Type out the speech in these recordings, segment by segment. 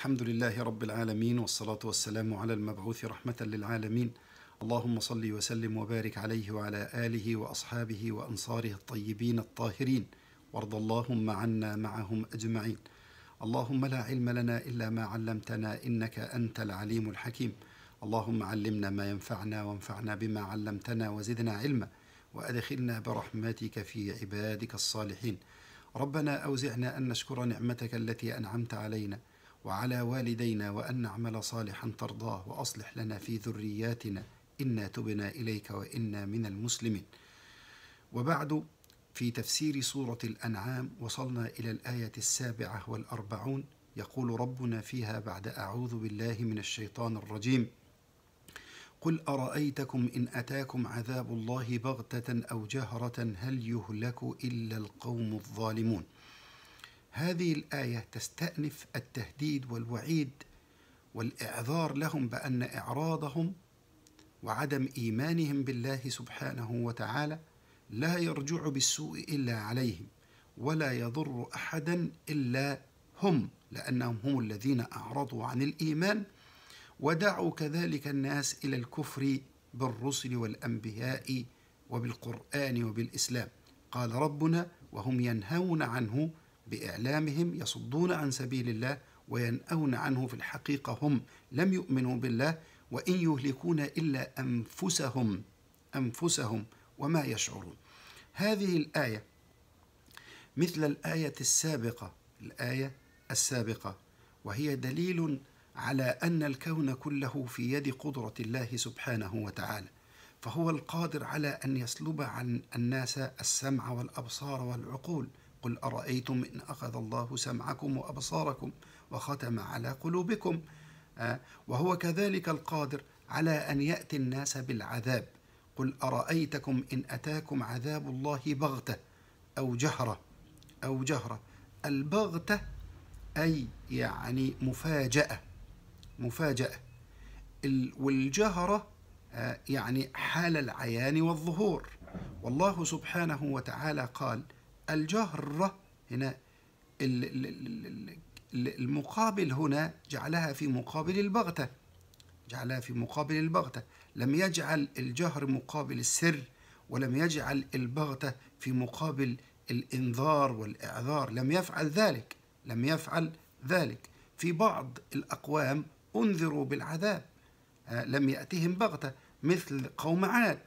الحمد لله رب العالمين والصلاة والسلام على المبعوث رحمة للعالمين اللهم صل وسلم وبارك عليه وعلى آله وأصحابه وأنصاره الطيبين الطاهرين وارض اللهم عنا معهم أجمعين اللهم لا علم لنا إلا ما علمتنا إنك أنت العليم الحكيم اللهم علمنا ما ينفعنا وانفعنا بما علمتنا وزدنا علما وأدخلنا برحمتك في عبادك الصالحين ربنا أوزعنا أن نشكر نعمتك التي أنعمت علينا وعلى والدينا وأن نعمل صالحا ترضاه وأصلح لنا في ذرياتنا إنا تبنا إليك وإنا من المسلمين وبعد في تفسير سورة الأنعام وصلنا إلى الآية السابعة والأربعون يقول ربنا فيها بعد أعوذ بالله من الشيطان الرجيم قل أرأيتكم إن أتاكم عذاب الله بغتة أو جهرة هل يهلك إلا القوم الظالمون هذه الآية تستأنف التهديد والوعيد والإعذار لهم بأن إعراضهم وعدم إيمانهم بالله سبحانه وتعالى لا يرجع بالسوء إلا عليهم ولا يضر أحدا إلا هم لأنهم هم الذين أعرضوا عن الإيمان ودعوا كذلك الناس إلى الكفر بالرسل والأنبياء وبالقرآن وبالإسلام قال ربنا وهم ينهون عنه باعلامهم يصدون عن سبيل الله وينأون عنه في الحقيقه هم لم يؤمنوا بالله وان يهلكون الا انفسهم انفسهم وما يشعرون. هذه الايه مثل الايه السابقه الايه السابقه وهي دليل على ان الكون كله في يد قدره الله سبحانه وتعالى فهو القادر على ان يسلب عن الناس السمع والابصار والعقول قل أرأيتم إن أخذ الله سمعكم وأبصاركم وختم على قلوبكم آه، وهو كذلك القادر على أن يأتي الناس بالعذاب قل أرأيتكم إن أتاكم عذاب الله بغتة أو جهرة أو جهرة البغتة أي يعني مفاجأة مفاجأة والجهرة آه، يعني حال العيان والظهور والله سبحانه وتعالى قال الجهر هنا المقابل هنا جعلها في مقابل البغتة جعلها في مقابل البغتة لم يجعل الجهر مقابل السر ولم يجعل البغتة في مقابل الإنذار والإعذار لم يفعل ذلك لم يفعل ذلك في بعض الأقوام أنذروا بالعذاب آه، لم يأتهم بغتة مثل قوم عاد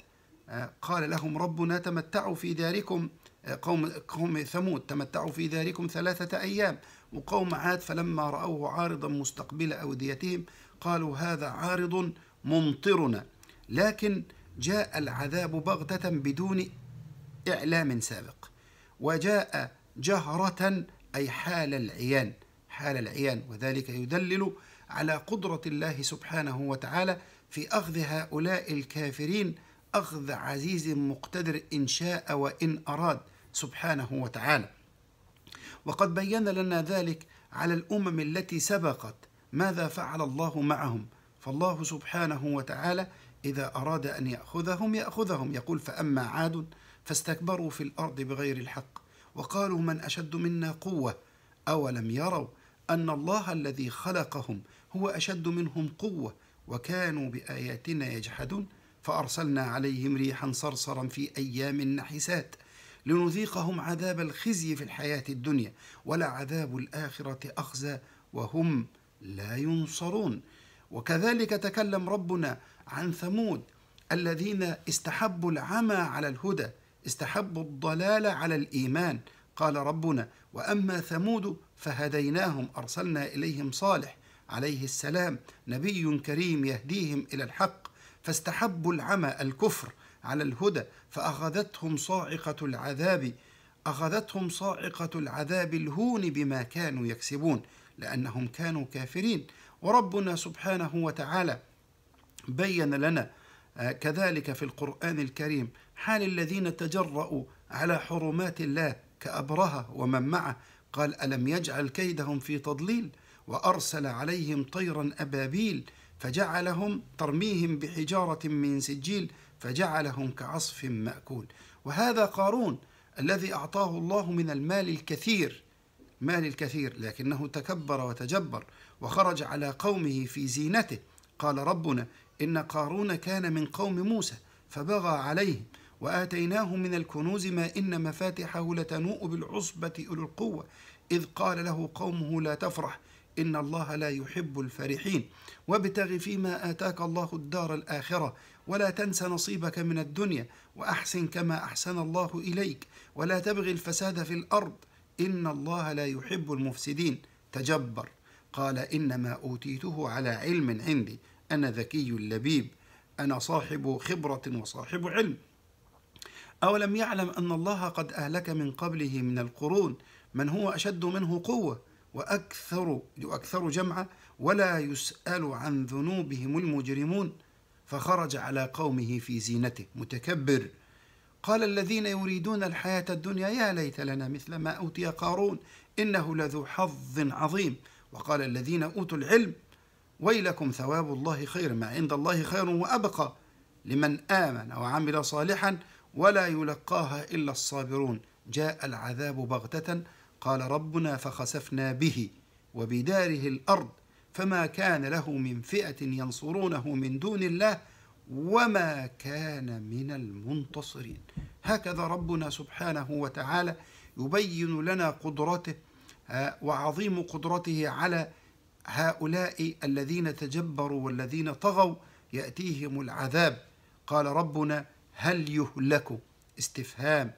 آه، قال لهم ربنا تمتعوا في داركم قوم قوم ثمود تمتعوا في داركم ثلاثة أيام وقوم عاد فلما رأوه عارضا مستقبل أوديتهم قالوا هذا عارض ممطرنا لكن جاء العذاب بغتة بدون إعلام سابق وجاء جهرة أي حال العيان حال العيان وذلك يدلل على قدرة الله سبحانه وتعالى في أخذ هؤلاء الكافرين أخذ عزيز مقتدر إن شاء وإن أراد سبحانه وتعالى وقد بين لنا ذلك على الامم التي سبقت ماذا فعل الله معهم فالله سبحانه وتعالى اذا اراد ان ياخذهم ياخذهم يقول فاما عاد فاستكبروا في الارض بغير الحق وقالوا من اشد منا قوه اولم يروا ان الله الذي خلقهم هو اشد منهم قوه وكانوا باياتنا يجحدون فارسلنا عليهم ريحا صرصرا في ايام نحسات لنذيقهم عذاب الخزي في الحياة الدنيا ولعذاب الآخرة أخزى وهم لا ينصرون وكذلك تكلم ربنا عن ثمود الذين استحبوا العمى على الهدى استحبوا الضلال على الإيمان قال ربنا وأما ثمود فهديناهم أرسلنا إليهم صالح عليه السلام نبي كريم يهديهم إلى الحق فاستحبوا العمى الكفر على الهدى فأخذتهم صاعقة العذاب أخذتهم صاعقة العذاب الهون بما كانوا يكسبون لأنهم كانوا كافرين وربنا سبحانه وتعالى بين لنا آه، كذلك في القرآن الكريم حال الذين تجرأوا على حرمات الله كأبرهة ومن معه قال ألم يجعل كيدهم في تضليل وأرسل عليهم طيرا أبابيل فجعلهم ترميهم بحجارة من سجيل فجعلهم كعصف مأكول وهذا قارون الذي أعطاه الله من المال الكثير مال الكثير لكنه تكبر وتجبر وخرج على قومه في زينته قال ربنا إن قارون كان من قوم موسى فبغى عليهم وآتيناه من الكنوز ما إن مفاتحه لتنوء بالعصبة اولو القوة إذ قال له قومه لا تفرح إن الله لا يحب الفرحين وابتغ فيما آتاك الله الدار الآخرة ولا تنس نصيبك من الدنيا واحسن كما احسن الله اليك ولا تبغ الفساد في الارض ان الله لا يحب المفسدين تجبر قال انما اوتيته على علم عندي انا ذكي لبيب انا صاحب خبره وصاحب علم اولم يعلم ان الله قد اهلك من قبله من القرون من هو اشد منه قوه واكثر واكثر جمعا ولا يسال عن ذنوبهم المجرمون فخرج على قومه في زينته متكبر قال الذين يريدون الحياة الدنيا يا ليت لنا مثل ما أوتي قارون إنه لذو حظ عظيم وقال الذين أوتوا العلم ويلكم ثواب الله خير ما عند الله خير وأبقى لمن آمن وعمل صالحا ولا يلقاها إلا الصابرون جاء العذاب بغتة قال ربنا فخسفنا به وبداره الأرض فما كان له من فئة ينصرونه من دون الله وما كان من المنتصرين هكذا ربنا سبحانه وتعالى يبين لنا قدرته آه، وعظيم قدرته على هؤلاء الذين تجبروا والذين طغوا يأتيهم العذاب قال ربنا هل يهلك استفهام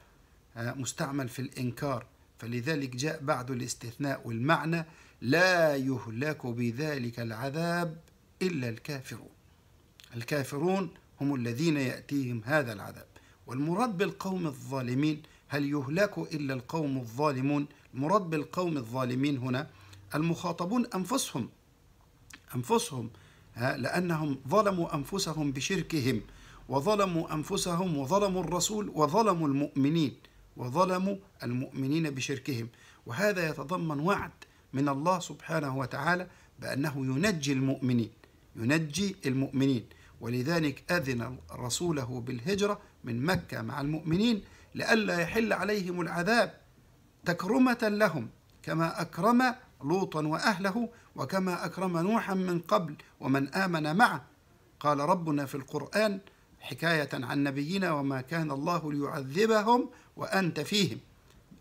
آه، مستعمل في الإنكار فلذلك جاء بعد الاستثناء والمعنى لا يهلك بذلك العذاب إلا الكافرون الكافرون هم الذين يأتيهم هذا العذاب والمراد بالقوم الظالمين هل يهلك إلا القوم الظالمون المراد بالقوم الظالمين هنا المخاطبون أنفسهم أنفسهم لأنهم ظلموا أنفسهم بشركهم وظلموا أنفسهم وظلموا الرسول وظلموا المؤمنين وظلموا المؤمنين بشركهم وهذا يتضمن وعد من الله سبحانه وتعالى بأنه ينجي المؤمنين ينجي المؤمنين ولذلك أذن رسوله بالهجرة من مكة مع المؤمنين لئلا يحل عليهم العذاب تكرمة لهم كما أكرم لوطا وأهله وكما أكرم نوحا من قبل ومن آمن معه قال ربنا في القرآن حكاية عن نبينا وما كان الله ليعذبهم وأنت فيهم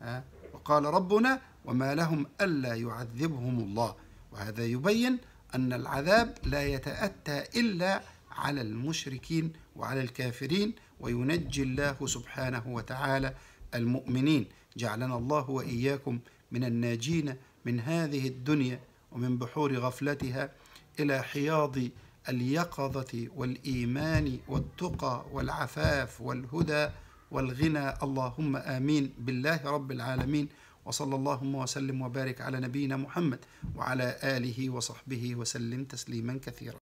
آه، وقال ربنا وما لهم ألا يعذبهم الله وهذا يبين أن العذاب لا يتأتى إلا على المشركين وعلى الكافرين وينجي الله سبحانه وتعالى المؤمنين جعلنا الله وإياكم من الناجين من هذه الدنيا ومن بحور غفلتها إلى حياض اليقظة والإيمان والتقى والعفاف والهدى والغنى اللهم آمين بالله رب العالمين وصلى اللهم وسلم وبارك على نبينا محمد وعلى آله وصحبه وسلم تسليما كثيرا